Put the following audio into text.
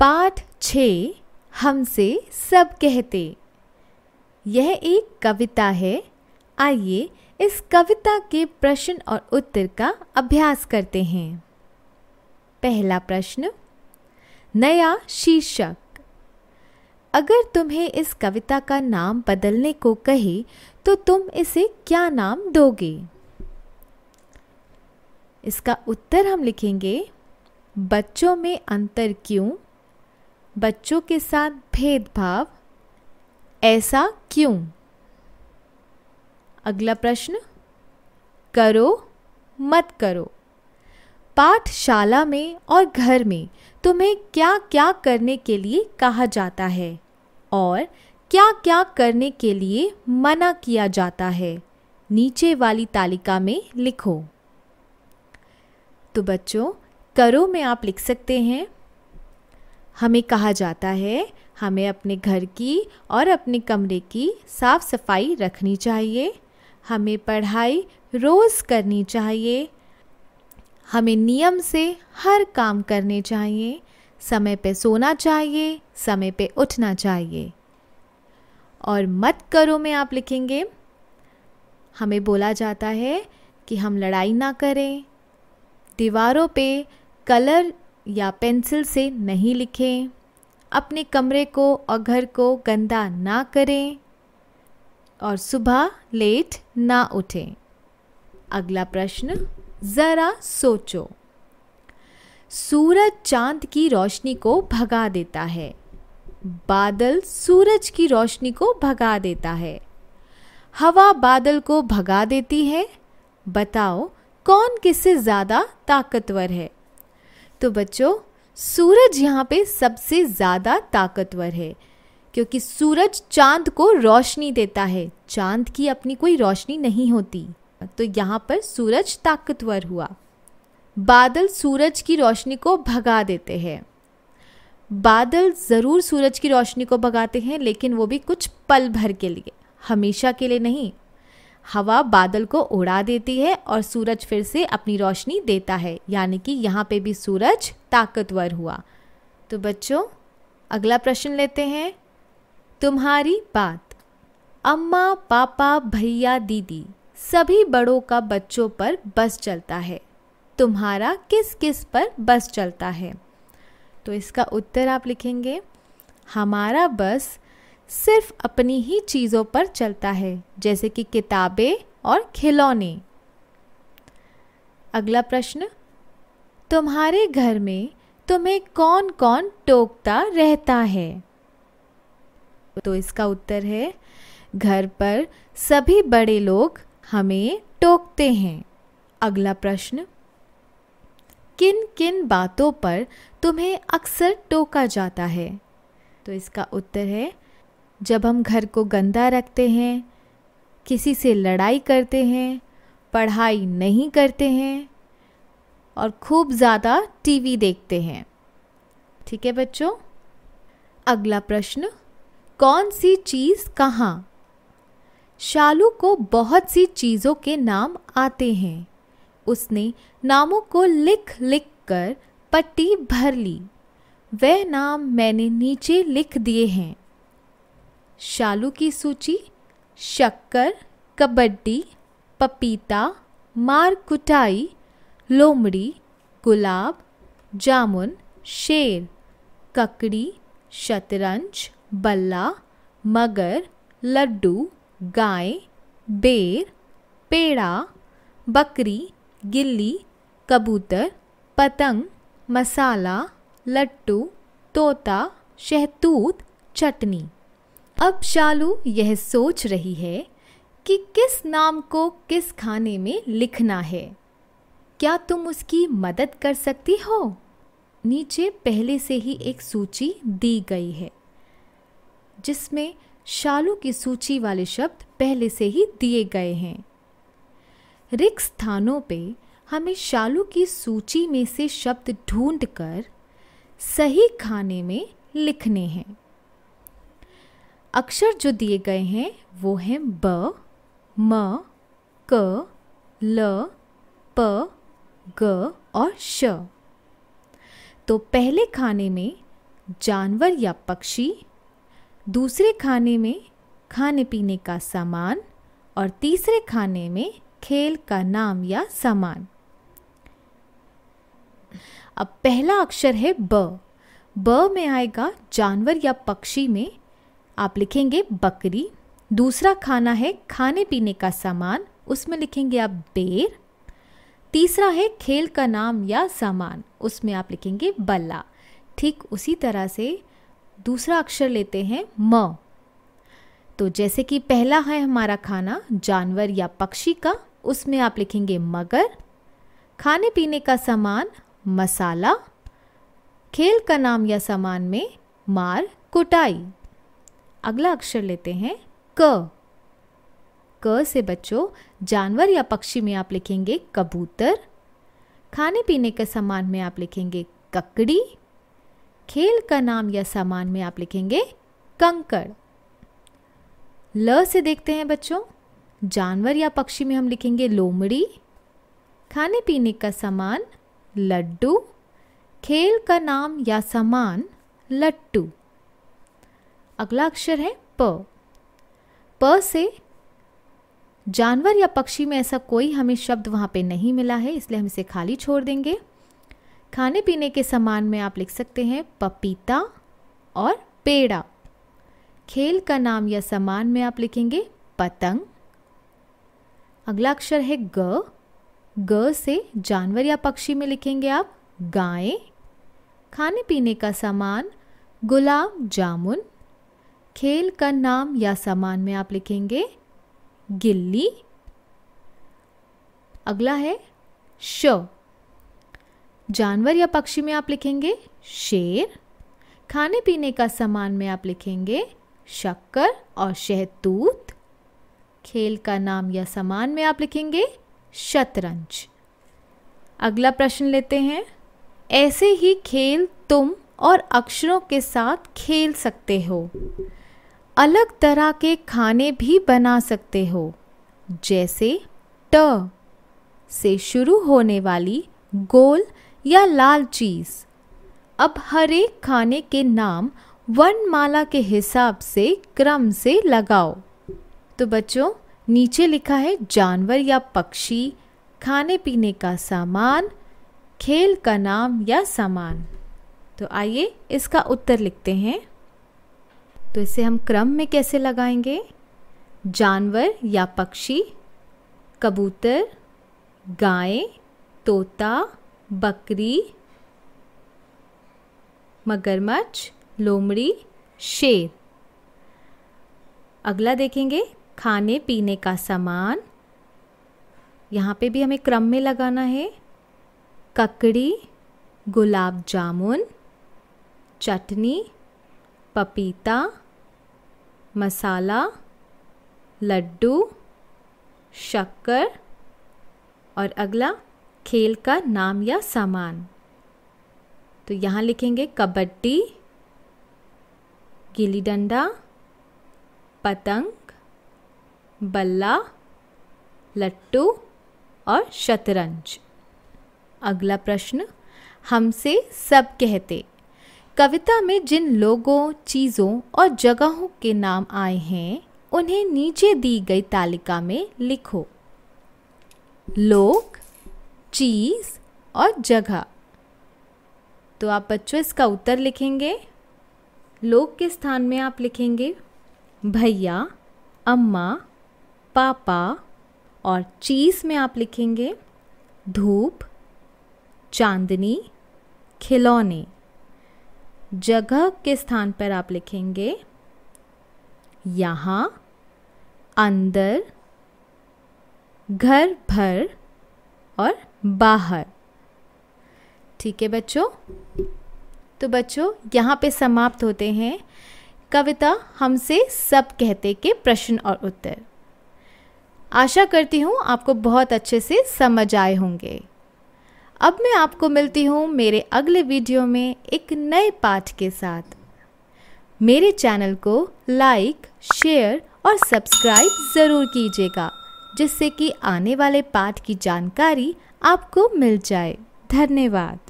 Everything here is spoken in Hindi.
पाठ छ हमसे सब कहते यह एक कविता है आइए इस कविता के प्रश्न और उत्तर का अभ्यास करते हैं पहला प्रश्न नया शीर्षक अगर तुम्हें इस कविता का नाम बदलने को कहे तो तुम इसे क्या नाम दोगे इसका उत्तर हम लिखेंगे बच्चों में अंतर क्यों बच्चों के साथ भेदभाव ऐसा क्यों अगला प्रश्न करो मत करो पाठशाला में और घर में तुम्हें क्या क्या करने के लिए कहा जाता है और क्या क्या करने के लिए मना किया जाता है नीचे वाली तालिका में लिखो तो बच्चों करो में आप लिख सकते हैं हमें कहा जाता है हमें अपने घर की और अपने कमरे की साफ़ सफाई रखनी चाहिए हमें पढ़ाई रोज़ करनी चाहिए हमें नियम से हर काम करने चाहिए समय पे सोना चाहिए समय पे उठना चाहिए और मत करो में आप लिखेंगे हमें बोला जाता है कि हम लड़ाई ना करें दीवारों पे कलर या पेंसिल से नहीं लिखें अपने कमरे को और घर को गंदा ना करें और सुबह लेट ना उठें अगला प्रश्न ज़रा सोचो सूरज चांद की रोशनी को भगा देता है बादल सूरज की रोशनी को भगा देता है हवा बादल को भगा देती है बताओ कौन किससे ज़्यादा ताकतवर है तो बच्चों सूरज यहाँ पे सबसे ज़्यादा ताकतवर है क्योंकि सूरज चांद को रोशनी देता है चांद की अपनी कोई रोशनी नहीं होती तो यहाँ पर सूरज ताकतवर हुआ बादल सूरज की रोशनी को भगा देते हैं बादल ज़रूर सूरज की रोशनी को भगाते हैं लेकिन वो भी कुछ पल भर के लिए हमेशा के लिए नहीं हवा बादल को उड़ा देती है और सूरज फिर से अपनी रोशनी देता है यानी कि यहाँ पे भी सूरज ताकतवर हुआ तो बच्चों अगला प्रश्न लेते हैं तुम्हारी बात अम्मा पापा भैया दीदी सभी बड़ों का बच्चों पर बस चलता है तुम्हारा किस किस पर बस चलता है तो इसका उत्तर आप लिखेंगे हमारा बस सिर्फ अपनी ही चीज़ों पर चलता है जैसे कि किताबें और खिलौने अगला प्रश्न तुम्हारे घर में तुम्हें कौन कौन टोकता रहता है तो इसका उत्तर है घर पर सभी बड़े लोग हमें टोकते हैं अगला प्रश्न किन किन बातों पर तुम्हें अक्सर टोका जाता है तो इसका उत्तर है जब हम घर को गंदा रखते हैं किसी से लड़ाई करते हैं पढ़ाई नहीं करते हैं और खूब ज़्यादा टीवी देखते हैं ठीक है बच्चों अगला प्रश्न कौन सी चीज़ कहाँ शालू को बहुत सी चीज़ों के नाम आते हैं उसने नामों को लिख लिख कर पट्टी भर ली वह नाम मैंने नीचे लिख दिए हैं शालू की सूची शक्कर कबड्डी पपीता मार कुटाई लोमड़ी गुलाब जामुन शेर ककड़ी शतरंज बल्ला मगर लड्डू गाय बेर पेड़ा बकरी गिल्ली कबूतर पतंग मसाला लट्टू तोता शहतूत चटनी अब शालू यह सोच रही है कि किस नाम को किस खाने में लिखना है क्या तुम उसकी मदद कर सकती हो नीचे पहले से ही एक सूची दी गई है जिसमें शालू की सूची वाले शब्द पहले से ही दिए गए हैं रिक्त स्थानों पे हमें शालू की सूची में से शब्द ढूंढकर सही खाने में लिखने हैं अक्षर जो दिए गए हैं वो हैं ब म क ल प ग और श तो पहले खाने में जानवर या पक्षी दूसरे खाने में खाने पीने का सामान और तीसरे खाने में खेल का नाम या सामान अब पहला अक्षर है ब ब में आएगा जानवर या पक्षी में आप लिखेंगे बकरी दूसरा खाना है खाने पीने का सामान उसमें लिखेंगे आप बेर तीसरा है खेल का नाम या सामान उसमें आप लिखेंगे बल्ला ठीक उसी तरह से दूसरा अक्षर लेते हैं म तो जैसे कि पहला है हमारा खाना जानवर या पक्षी का उसमें आप लिखेंगे मगर खाने पीने का सामान मसाला खेल का नाम या सामान में मार कुटाई अगला अक्षर लेते हैं क क से बच्चों जानवर या पक्षी में आप लिखेंगे कबूतर खाने पीने के सामान में आप लिखेंगे ककड़ी खेल का नाम या सामान में आप लिखेंगे कंकड़ ल से देखते हैं बच्चों जानवर या पक्षी में हम लिखेंगे लोमड़ी खाने पीने का सामान लड्डू खेल का नाम या सामान लट्टू अगला अक्षर है प प से जानवर या पक्षी में ऐसा कोई हमें शब्द वहाँ पे नहीं मिला है इसलिए हम इसे खाली छोड़ देंगे खाने पीने के सामान में आप लिख सकते हैं पपीता और पेड़ा खेल का नाम या सामान में आप लिखेंगे पतंग अगला अक्षर है ग ग से जानवर या पक्षी में लिखेंगे आप गाय खाने पीने का सामान गुलाब जामुन खेल का नाम या सामान में आप लिखेंगे गिल्ली अगला है श जानवर या पक्षी में आप लिखेंगे शेर खाने पीने का सामान में आप लिखेंगे शक्कर और शहतूत खेल का नाम या सामान में आप लिखेंगे शतरंज अगला प्रश्न लेते हैं ऐसे ही खेल तुम और अक्षरों के साथ खेल सकते हो अलग तरह के खाने भी बना सकते हो जैसे ट से शुरू होने वाली गोल या लाल चीज़ अब हर एक खाने के नाम वन माला के हिसाब से क्रम से लगाओ तो बच्चों नीचे लिखा है जानवर या पक्षी खाने पीने का सामान खेल का नाम या सामान तो आइए इसका उत्तर लिखते हैं तो इसे हम क्रम में कैसे लगाएंगे जानवर या पक्षी कबूतर गाय तोता बकरी मगरमच्छ लोमड़ी शेर अगला देखेंगे खाने पीने का सामान यहाँ पे भी हमें क्रम में लगाना है ककड़ी गुलाब जामुन चटनी पपीता मसाला लड्डू शक्कर और अगला खेल का नाम या सामान तो यहाँ लिखेंगे कबड्डी गिली डंडा पतंग बल्ला लट्टू और शतरंज अगला प्रश्न हमसे सब कहते कविता में जिन लोगों चीज़ों और जगहों के नाम आए हैं उन्हें नीचे दी गई तालिका में लिखो लोग चीज़ और जगह तो आप बच्चों इसका उत्तर लिखेंगे लोग के स्थान में आप लिखेंगे भैया अम्मा पापा और चीज़ में आप लिखेंगे धूप चांदनी खिलौने जगह के स्थान पर आप लिखेंगे यहाँ अंदर घर भर और बाहर ठीक है बच्चों तो बच्चों यहाँ पे समाप्त होते हैं कविता हमसे सब कहते के प्रश्न और उत्तर आशा करती हूँ आपको बहुत अच्छे से समझ आए होंगे अब मैं आपको मिलती हूँ मेरे अगले वीडियो में एक नए पाठ के साथ मेरे चैनल को लाइक शेयर और सब्सक्राइब ज़रूर कीजिएगा जिससे कि आने वाले पाठ की जानकारी आपको मिल जाए धन्यवाद